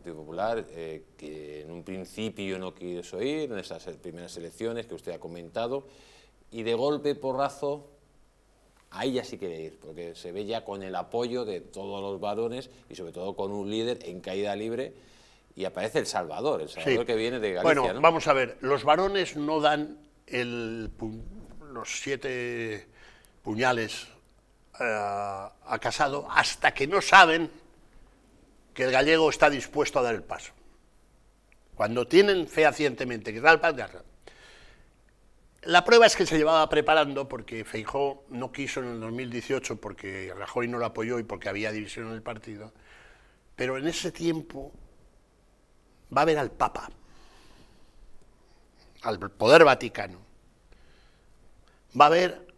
Partido Popular, eh, que en un principio no quiso ir, en esas primeras elecciones que usted ha comentado, y de golpe, porrazo, ahí ya sí quiere ir, porque se ve ya con el apoyo de todos los varones y sobre todo con un líder en caída libre, y aparece El Salvador, El Salvador que viene de Galicia. Bueno, vamos a ver, los varones no dan los siete puñales eh, a Casado hasta que no saben que el gallego está dispuesto a dar el paso. Cuando tienen fehacientemente que dar el paso, la prueba es que se llevaba preparando porque Feijó no quiso en el 2018 porque Rajoy no lo apoyó y porque había división en el partido. Pero en ese tiempo va a ver al Papa, al poder vaticano. Va a ver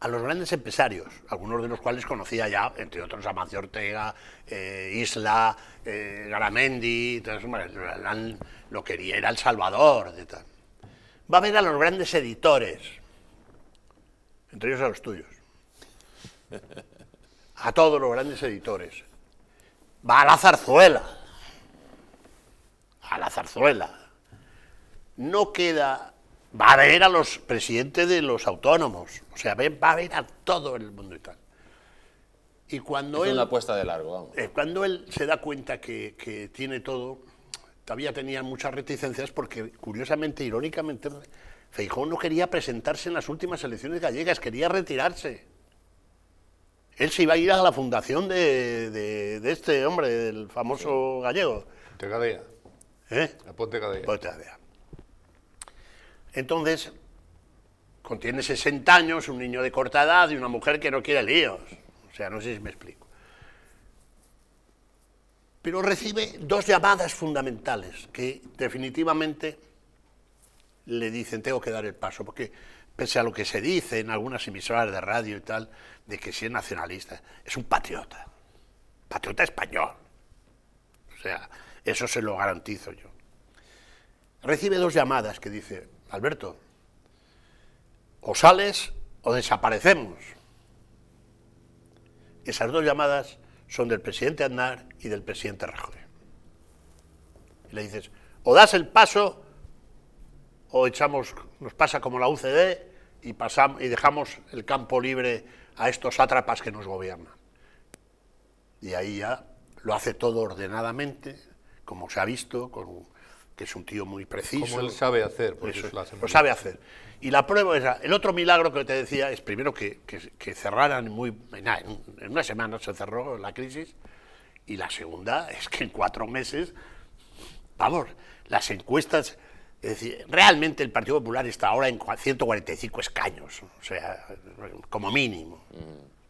a los grandes empresarios, algunos de los cuales conocía ya, entre otros a Mancio Ortega, eh, Isla, eh, Garamendi, lo quería era El Salvador. tal. Va a ver a los grandes editores, entre ellos a los tuyos, a todos los grandes editores. Va a la zarzuela, a la zarzuela. No queda va a ver a los presidentes de los autónomos, o sea, va a ver a todo el mundo y tal. Y cuando es él, una apuesta de largo, vamos. Eh, cuando él se da cuenta que, tiene todo, todavía tenía muchas reticencias porque, curiosamente, irónicamente, Feijón no quería presentarse en las últimas elecciones gallegas, quería retirarse. Él se iba a ir a la fundación de, este hombre, del famoso gallego. Ponte ¿Eh? Ponte Cadea. Ponte Cadea. Entonces, contiene 60 años, un niño de corta edad y una mujer que no quiere líos. O sea, no sé si me explico. Pero recibe dos llamadas fundamentales que definitivamente le dicen, tengo que dar el paso, porque pese a lo que se dice en algunas emisoras de radio y tal, de que si es nacionalista, es un patriota, patriota español. O sea, eso se lo garantizo yo. Recibe dos llamadas que dice, Alberto, o sales o desaparecemos. Esas dos llamadas son del presidente Aznar y del presidente Rajoy. Y le dices, o das el paso o echamos, nos pasa como la UCD y, pasamos, y dejamos el campo libre a estos sátrapas que nos gobiernan. Y ahí ya lo hace todo ordenadamente, como se ha visto, con que es un tío muy preciso. Como él sabe hacer. por eso, lo sabe hacer. Y la prueba es, el otro milagro que te decía es primero que, cerraran muy, en, una semana se cerró la crisis, y la segunda es que en cuatro meses, vamos, las encuestas, es decir, realmente el Partido Popular está ahora en 145 escaños, o sea, como mínimo. Mm.